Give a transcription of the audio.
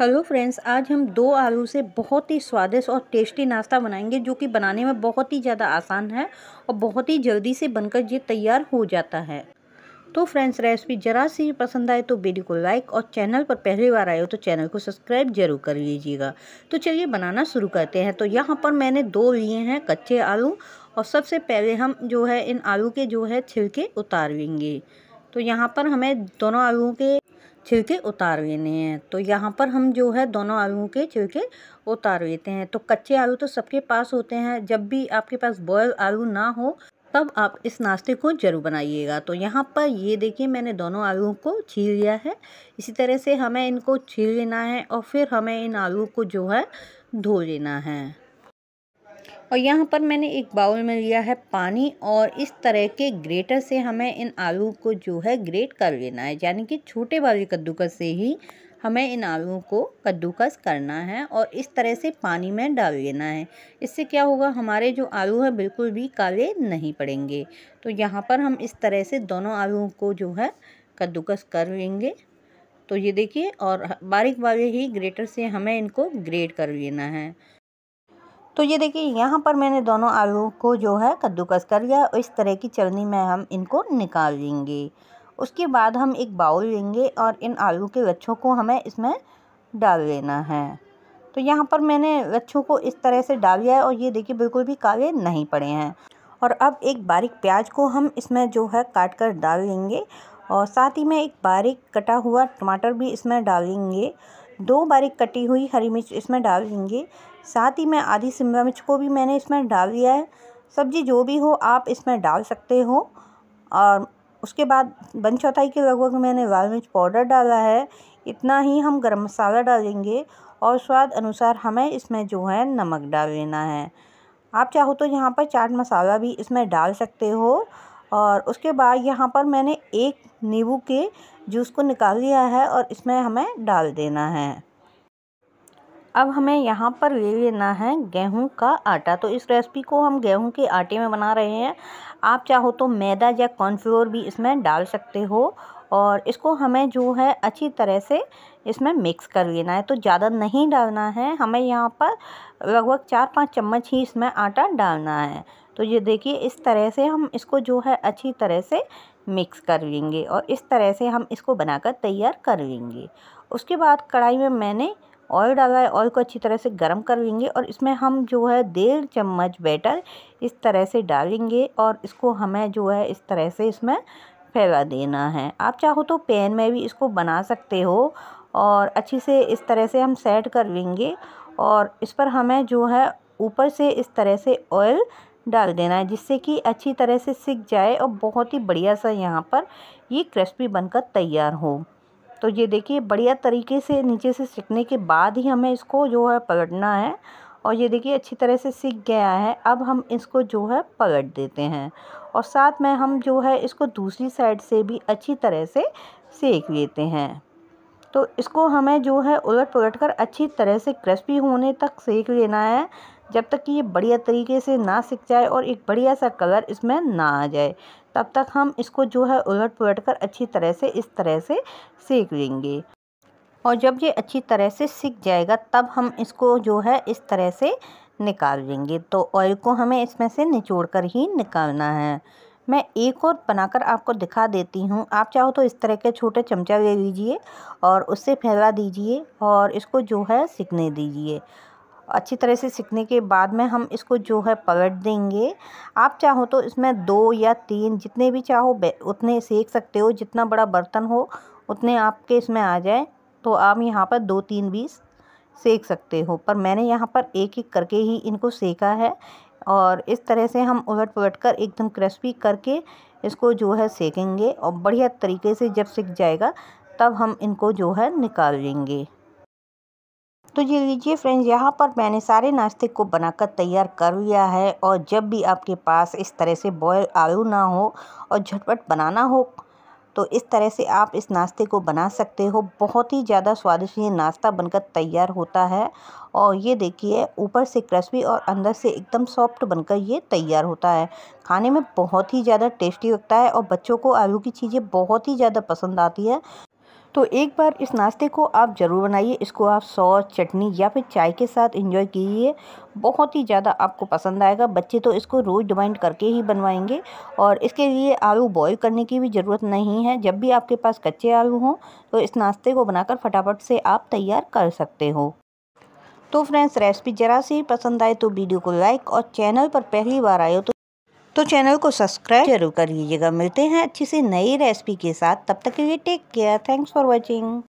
hello friends आज हम दो आलू से बहुत ही स्वादिष्ट और टेस्टी नाश्ता बनाएंगे जो कि बनाने में बहुत ही ज़्यादा आसान है और बहुत ही जल्दी से बनकर ये तैयार हो जाता है तो फ्रेंड्स रेसिपी ज़रा सी पसंद आए तो वीडियो को लाइक और चैनल पर पहली बार आए हो तो चैनल को सब्सक्राइब जरूर कर लीजिएगा तो चलिए बनाना शुरू करते हैं तो यहाँ पर मैंने दो लिए हैं कच्चे आलू और सबसे पहले हम जो है इन आलू के जो है छिलके उतार लेंगे तो यहाँ पर हमें दोनों आलुओं के छिलके उतार लेने हैं तो यहाँ पर हम जो है दोनों आलूओं के छिलके उतार लेते हैं तो कच्चे आलू तो सबके पास होते हैं जब भी आपके पास बॉयल आलू ना हो तब आप इस नाश्ते को ज़रूर बनाइएगा तो यहाँ पर ये देखिए मैंने दोनों आलुओं को छील लिया है इसी तरह से हमें इनको छील लेना है और फिर हमें इन आलू को जो है धो लेना है और यहाँ पर मैंने एक बाउल में लिया है पानी और इस तरह के ग्रेटर से हमें इन आलू को जो है ग्रेट कर लेना है यानी कि छोटे वाले कद्दूकस से ही हमें इन आलुओं को कद्दूकस करना है और इस तरह से पानी में डाल लेना है इससे क्या होगा हमारे जो आलू हैं बिल्कुल भी काले नहीं पड़ेंगे तो यहाँ पर हम इस तरह से दोनों आलुओं को जो है कद्दूकस कर लेंगे तो ये देखिए और बारीक वाले ही ग्रेटर से हमें इनको ग्रेट कर लेना है तो ये देखिए यहाँ पर मैंने दोनों आलू को जो है कद्दूकस कर लिया इस तरह की चलनी में हम इनको निकाल लेंगे उसके बाद हम एक बाउल लेंगे और इन आलू के लच्छों को हमें इसमें डाल लेना है तो यहाँ पर मैंने लच्छों को इस तरह से डाल लिया है और ये देखिए बिल्कुल भी काले नहीं पड़े हैं और अब एक बारीक प्याज को हम इसमें जो है काट कर डाल लेंगे और साथ ही में एक बारीक कटा हुआ टमाटर भी इसमें डालेंगे दो बारीक कटी हुई हरी मिर्च इसमें डाल देंगे साथ ही मैं आधी शिमला मिर्च को भी मैंने इसमें डाल दिया है सब्जी जो भी हो आप इसमें डाल सकते हो और उसके बाद बन चौथाई के लगभग मैंने लाल मिर्च पाउडर डाला है इतना ही हम गरम मसाला डालेंगे और स्वाद अनुसार हमें इसमें जो है नमक डाल लेना है आप चाहो तो यहाँ पर चाट मसाला भी इसमें डाल सकते हो और उसके बाद यहाँ पर मैंने एक नींबू के जूस को निकाल लिया है और इसमें हमें डाल देना है अब हमें यहाँ पर ले लेना है गेहूं का आटा तो इस रेसिपी को हम गेहूं के आटे में बना रहे हैं आप चाहो तो मैदा या कॉर्नफ्लोर भी इसमें डाल सकते हो और इसको हमें जो है अच्छी तरह से इसमें मिक्स कर लेना है तो ज़्यादा नहीं डालना है हमें यहाँ पर लगभग चार पाँच चम्मच ही इसमें आटा डालना है तो ये देखिए इस तरह से हम इसको जो है अच्छी तरह से मिक्स कर लेंगे और इस तरह से हम इसको बनाकर तैयार कर लेंगे उसके बाद कढ़ाई में मैंने ऑयल डाला है ऑयल को अच्छी तरह से गर्म कर लेंगे और इसमें हम जो है डेढ़ चम्मच बैटर इस तरह से डालेंगे और इसको हमें जो है इस तरह से इसमें फैला देना है आप चाहो तो पेन में भी इसको बना सकते हो और अच्छी से इस तरह से हम सेट कर लेंगे और इस पर हमें जो है ऊपर से इस तरह से ऑयल डाल देना है जिससे कि अच्छी तरह से सिक जाए और बहुत ही बढ़िया सा यहाँ पर ये क्रिस्पी बनकर तैयार हो तो ये देखिए बढ़िया तरीके से नीचे से सिकने के बाद ही हमें इसको जो है पलटना है और ये देखिए अच्छी तरह से सीख गया है अब हम इसको जो है पलट देते हैं और साथ में हम जो है इसको दूसरी साइड से भी अच्छी तरह से सेक लेते हैं तो इसको हमें जो है उलट पलट कर अच्छी तरह से क्रिस्पी होने तक सेक लेना है जब तक कि ये बढ़िया तरीके से ना सीख जाए और एक बढ़िया सा कलर इसमें ना आ जाए तब तक हम इसको जो है उलट पलट कर अच्छी तरह से इस तरह से सेक लेंगे और जब ये अच्छी तरह से सिक जाएगा तब हम इसको जो है इस तरह से निकाल लेंगे तो ऑयल को हमें इसमें से निचोड़ कर ही निकालना है मैं एक और बनाकर आपको दिखा देती हूँ आप चाहो तो इस तरह के छोटे चमचा ले लीजिए और उससे फैला दीजिए और इसको जो है सिकने दीजिए अच्छी तरह से सिकने के बाद में हम इसको जो है पलट देंगे आप चाहो तो इसमें दो या तीन जितने भी चाहो उतने सेक सकते हो जितना बड़ा बर्तन हो उतने आपके इसमें आ जाए तो आप यहाँ पर दो तीन बीस सेक सकते हो पर मैंने यहाँ पर एक एक करके ही इनको सेका है और इस तरह से हम उलट पलट कर एकदम क्रिस्पी करके इसको जो है सेकेंगे और बढ़िया तरीके से जब सेक जाएगा तब हम इनको जो है निकाल लेंगे तो ये लीजिए फ्रेंड्स यहाँ पर मैंने सारे नाश्ते को बनाकर तैयार कर लिया है और जब भी आपके पास इस तरह से बॉयल आलू ना हो और झटपट बनाना हो तो इस तरह से आप इस नाश्ते को बना सकते हो बहुत ही ज़्यादा स्वादिष्ट ये नाश्ता बनकर तैयार होता है और ये देखिए ऊपर से क्रस्पी और अंदर से एकदम सॉफ्ट बनकर ये तैयार होता है खाने में बहुत ही ज़्यादा टेस्टी लगता है और बच्चों को आलू की चीज़ें बहुत ही ज़्यादा पसंद आती है तो एक बार इस नाश्ते को आप ज़रूर बनाइए इसको आप सॉस चटनी या फिर चाय के साथ इंजॉय कीजिए बहुत ही ज़्यादा आपको पसंद आएगा बच्चे तो इसको रोज़ डिमांड करके ही बनवाएंगे और इसके लिए आलू बॉईल करने की भी ज़रूरत नहीं है जब भी आपके पास कच्चे आलू हों तो इस नाश्ते को बनाकर फटाफट से आप तैयार कर सकते हो तो फ्रेंड्स रेसिपी ज़रा सी पसंद आए तो वीडियो को लाइक और चैनल पर पहली बार आए हो तो तो चैनल को सब्सक्राइब जरूर कर लीजिएगा मिलते हैं अच्छी सी नई रेसिपी के साथ तब तक के लिए take care thanks for watching